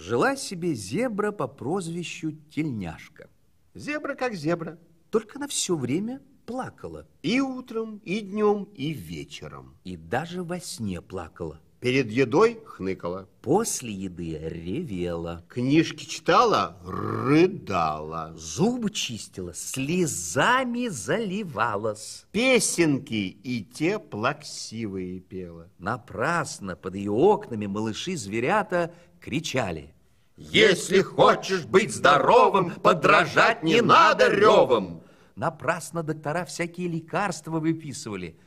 Жила себе зебра по прозвищу Тельняшка. Зебра как зебра. Только на все время плакала. И утром, и днем, и вечером. И даже во сне плакала. Перед едой хныкала. После еды ревела. Книжки читала, рыдала. Зубы чистила, слезами заливалась. Песенки и те плаксивые пела. Напрасно под ее окнами малыши-зверята кричали. Если хочешь быть здоровым, подражать не надо ревом. Напрасно доктора всякие лекарства выписывали.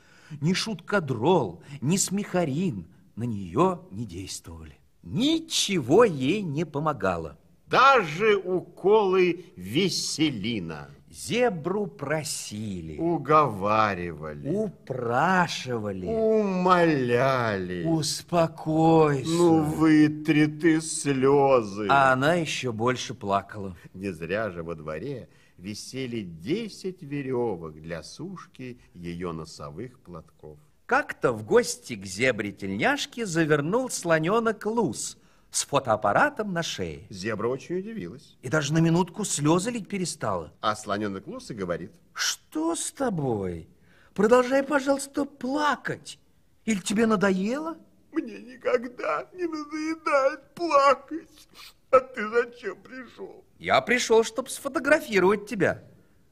Ни шуткодрол, ни смехарин на нее не действовали. Ничего ей не помогало. Даже уколы веселина. Зебру просили. Уговаривали. Упрашивали. Умоляли. Успокойся. Ну, вытри ты слезы. А она еще больше плакала. Не зря же во дворе висели десять веревок для сушки ее носовых платков. Как-то в гости к зебре тельняшке завернул слоненок Луз – с фотоаппаратом на шее. Зебра очень удивилась. И даже на минутку слезы лить перестала. А слоненок нос и говорит. Что с тобой? Продолжай, пожалуйста, плакать. Или тебе надоело? Мне никогда не надоедает плакать. А ты зачем пришел? Я пришел, чтобы сфотографировать тебя.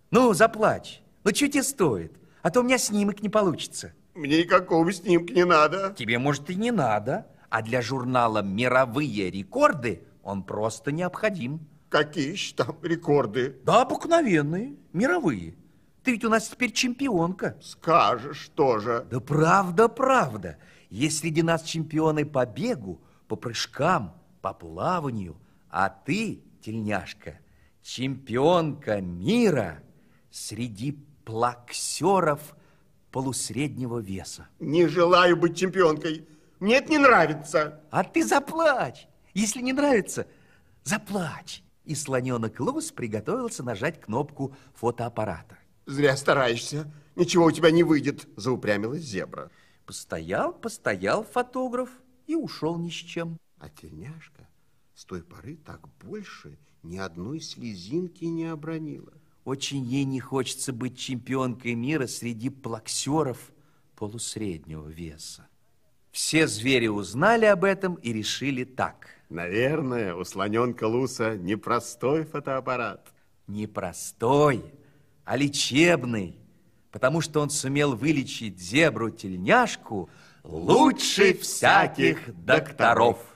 Ну, заплачь. Ну, чуть и стоит. А то у меня снимок не получится. Мне никакого снимка не надо. Тебе, может, и не надо а для журнала «Мировые рекорды» он просто необходим. Какие же там рекорды? Да, обыкновенные, мировые. Ты ведь у нас теперь чемпионка. Скажешь тоже. Да правда, правда. Есть среди нас чемпионы по бегу, по прыжкам, по плаванию. А ты, тельняшка, чемпионка мира среди плаксеров полусреднего веса. Не желаю быть чемпионкой. Нет, не нравится. А ты заплачь. Если не нравится, заплачь. И слоненок Лус приготовился нажать кнопку фотоаппарата. Зря стараешься. Ничего у тебя не выйдет, заупрямилась зебра. Постоял, постоял фотограф и ушел ни с чем. А тельняшка с той поры так больше ни одной слезинки не обронила. Очень ей не хочется быть чемпионкой мира среди плаксеров полусреднего веса. Все звери узнали об этом и решили так. Наверное, у слоненка Луса непростой фотоаппарат. Непростой, а лечебный, потому что он сумел вылечить зебру-тельняшку лучше всяких докторов.